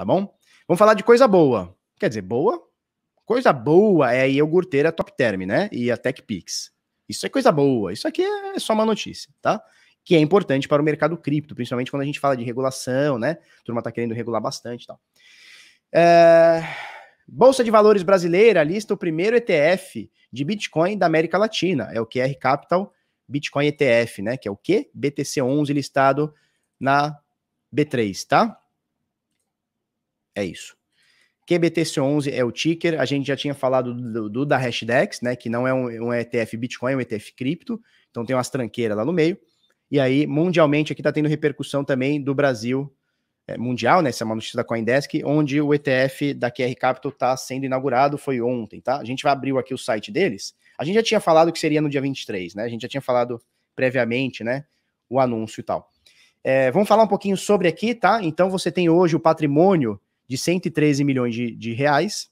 tá bom? Vamos falar de coisa boa. Quer dizer, boa? Coisa boa é a iogurteira Top Term, né? E a TechPix. Isso é coisa boa. Isso aqui é só uma notícia, tá? Que é importante para o mercado cripto, principalmente quando a gente fala de regulação, né? A turma tá querendo regular bastante e tal. É... Bolsa de Valores Brasileira lista o primeiro ETF de Bitcoin da América Latina. É o QR Capital Bitcoin ETF, né? Que é o quê? BTC11 listado na B3, tá? É isso. QBTC11 é o ticker. A gente já tinha falado do, do da Hashdex, né? Que não é um, um, ETF Bitcoin, é um ETF cripto. Então tem umas tranqueiras lá no meio. E aí, mundialmente, aqui está tendo repercussão também do Brasil é, mundial, né? Essa é uma notícia da Coindesk, onde o ETF da QR Capital está sendo inaugurado, foi ontem, tá? A gente vai abrir aqui o site deles. A gente já tinha falado que seria no dia 23, né? A gente já tinha falado previamente, né? O anúncio e tal. É, vamos falar um pouquinho sobre aqui, tá? Então você tem hoje o patrimônio de 113 milhões de, de reais,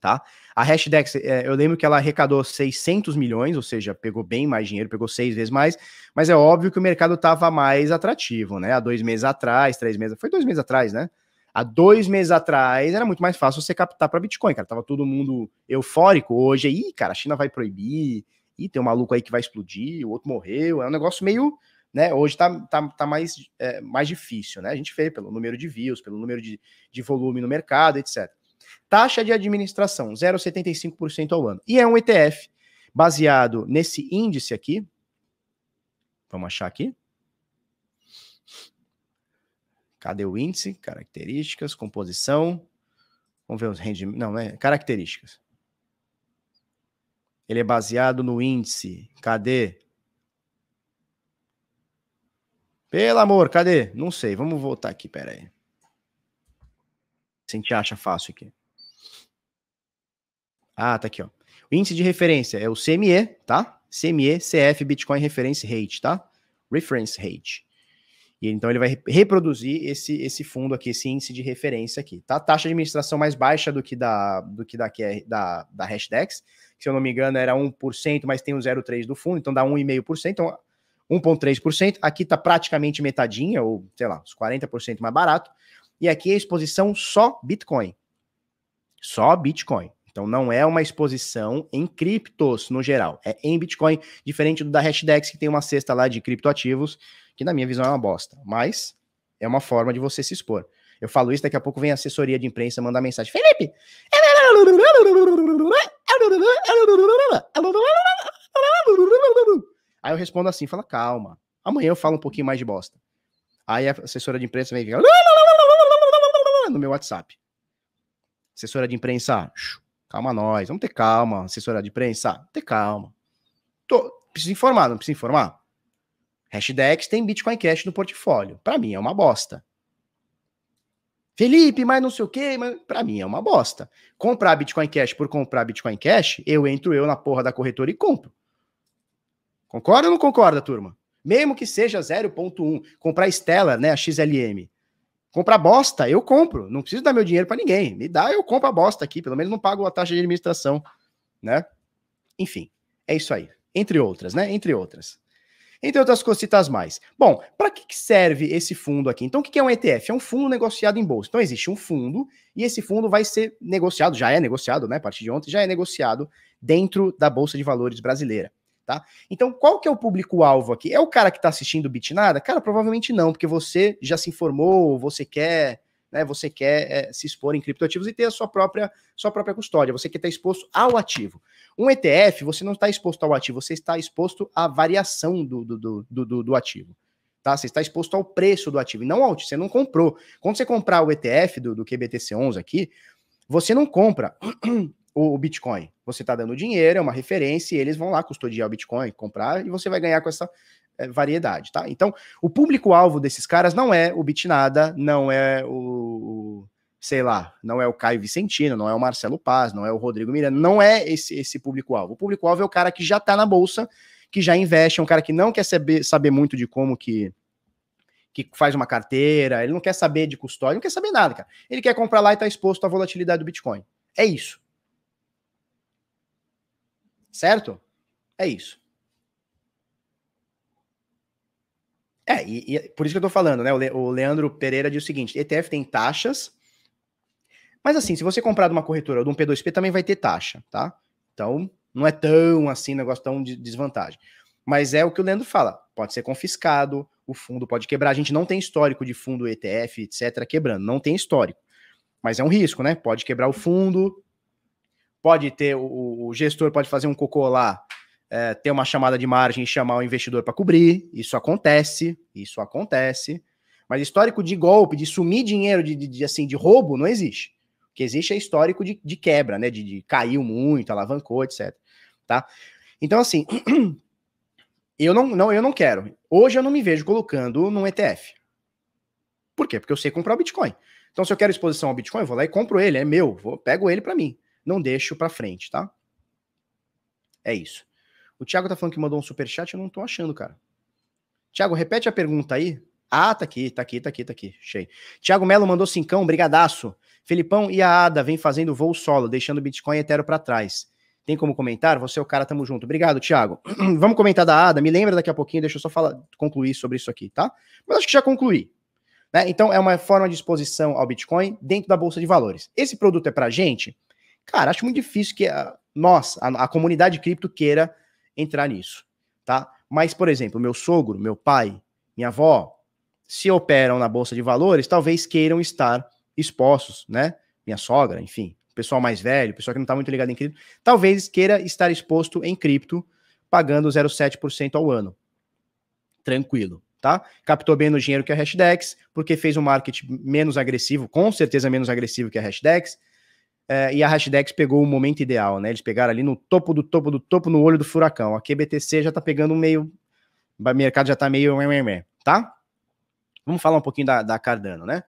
tá? A Hashdex, é, eu lembro que ela arrecadou 600 milhões, ou seja, pegou bem mais dinheiro, pegou seis vezes mais, mas é óbvio que o mercado estava mais atrativo, né? Há dois meses atrás, três meses, foi dois meses atrás, né? Há dois meses atrás era muito mais fácil você captar para Bitcoin, cara. Tava todo mundo eufórico. Hoje, aí, cara, a China vai proibir, e tem um maluco aí que vai explodir, o outro morreu. É um negócio meio né? Hoje está tá, tá mais, é, mais difícil, né? A gente vê pelo número de views, pelo número de, de volume no mercado, etc. Taxa de administração, 0,75% ao ano. E é um ETF baseado nesse índice aqui. Vamos achar aqui. Cadê o índice? Características, composição. Vamos ver os rendimentos. Não, né? Características. Ele é baseado no índice. Cadê? Pelo amor, cadê? Não sei, vamos voltar aqui, pera aí. Se a gente acha fácil aqui. Ah, tá aqui, ó. O índice de referência é o CME, tá? CME, CF, Bitcoin Reference Rate, tá? Reference Rate. E então ele vai reproduzir esse, esse fundo aqui, esse índice de referência aqui, tá? Taxa de administração mais baixa do que da do que da, da, da Hashdex, que se eu não me engano era 1%, mas tem o 0,3% do fundo, então dá 1,5%. Então 1,3%. Aqui está praticamente metadinha, ou sei lá, uns 40% mais barato. E aqui é exposição só Bitcoin. Só Bitcoin. Então não é uma exposição em criptos no geral, é em Bitcoin, diferente do da Hashdex, que tem uma cesta lá de criptoativos, que na minha visão é uma bosta, mas é uma forma de você se expor. Eu falo isso, daqui a pouco vem a assessoria de imprensa mandar mensagem. Felipe! eu respondo assim, fala, calma, amanhã eu falo um pouquinho mais de bosta. Aí a assessora de imprensa vem e fica no meu WhatsApp. Assessora de imprensa, calma nós, vamos ter calma. Assessora de imprensa, ter calma. Tô, preciso informar, não preciso informar? Hashdex tem Bitcoin Cash no portfólio. Para mim é uma bosta. Felipe, mas não sei o quê, mas para mim é uma bosta. Comprar Bitcoin Cash por comprar Bitcoin Cash, eu entro eu na porra da corretora e compro. Concorda ou não concorda, turma? Mesmo que seja 0.1, comprar Stellar, né, a XLM. Comprar bosta, eu compro. Não preciso dar meu dinheiro para ninguém. Me dá, eu compro a bosta aqui. Pelo menos não pago a taxa de administração, né? Enfim, é isso aí. Entre outras, né? Entre outras. Entre outras cositas mais. Bom, para que serve esse fundo aqui? Então, o que é um ETF? É um fundo negociado em bolsa. Então, existe um fundo e esse fundo vai ser negociado, já é negociado, né? A partir de ontem, já é negociado dentro da Bolsa de Valores brasileira tá? Então, qual que é o público-alvo aqui? É o cara que está assistindo Bitnada? Cara, provavelmente não, porque você já se informou, você quer né, você quer é, se expor em criptoativos e ter a sua própria, sua própria custódia, você quer estar exposto ao ativo. Um ETF, você não está exposto ao ativo, você está exposto à variação do, do, do, do, do ativo. Tá? Você está exposto ao preço do ativo, e não ao você não comprou. Quando você comprar o ETF do, do QBTC11 aqui, você não compra o, Bitcoin. Você está dando dinheiro, é uma referência, e eles vão lá custodiar o Bitcoin, comprar, e você vai ganhar com essa é, variedade, tá? Então, o público-alvo desses caras não é o Bitnada, não é o, o sei lá, não é o Caio Vicentino, não é o Marcelo Paz, não é o Rodrigo Miranda, não é esse, esse público-alvo. O público-alvo é o cara que já está na bolsa, que já investe, é um cara que não quer saber, saber muito de como que que faz uma carteira, ele não quer saber de custódia, não quer saber nada, cara. Ele quer comprar lá e está exposto à volatilidade do Bitcoin. É isso. Certo? É isso. É, e, e, é por isso que eu tô falando, né? O, Le, o Leandro Pereira diz o seguinte: ETF tem taxas, mas assim, se você comprar de uma corretora ou de um P2P, também vai ter taxa, tá? Então, não é tão assim, negócio tão de desvantagem. Mas é o que o Leandro fala: pode ser confiscado, o fundo pode quebrar. A gente não tem histórico de fundo ETF, etc., quebrando, não tem histórico. Mas é um risco, né? Pode quebrar o fundo, pode ter, o, o gestor pode fazer um cocô lá, é, ter uma chamada de margem e chamar o investidor para cobrir. Isso acontece, isso acontece. Mas histórico de golpe, de sumir dinheiro, de, de, de assim, de roubo, não existe. O que existe é histórico de, de quebra, né? De, de caiu muito, alavancou, etc. Tá? Então, assim, eu não, não, eu não quero. Hoje eu não me vejo colocando num ETF. Por quê? Porque eu sei comprar o Bitcoin. Então, se eu quero exposição ao Bitcoin, eu vou lá e compro ele, é meu, vou, pego ele para mim. Não deixo para frente, tá? É isso. O Thiago tá falando que mandou um super chat, eu não tô achando, cara. Thiago, repete a pergunta aí. Ah, tá aqui, tá aqui, tá aqui, tá aqui. Cheio. Thiago Melo mandou cincão, brigadaço. Felipão e a Ada vem fazendo voo solo, deixando o Bitcoin e Ethereum para trás. Tem como comentar? Você é o cara, tamo junto. Obrigado, Thiago. Vamos comentar da Ada, me lembra daqui a pouquinho, deixa eu só falar, concluir sobre isso aqui, tá? Mas acho que já concluí. Né? Então, é uma forma de exposição ao Bitcoin dentro da Bolsa de Valores. Esse produto é para gente? Cara, acho muito difícil que a, nós, a, a comunidade cripto, queira entrar nisso, tá? Mas, por exemplo, meu sogro, meu pai, minha avó, se operam na bolsa de valores, talvez queiram estar expostos, né? Minha sogra, enfim, pessoal mais velho, pessoal que não está muito ligado em cripto, talvez queira estar exposto em cripto, pagando 0,7% ao ano. Tranquilo, tá? Captou bem no dinheiro que a é Hashdex, porque fez um marketing menos agressivo, com certeza menos agressivo que a Hashdex, é, e a Hashdex pegou o momento ideal, né? Eles pegaram ali no topo do topo do topo, no olho do furacão. A QBTC já tá pegando meio. O mercado já tá meio. tá? Vamos falar um pouquinho da, da Cardano, né?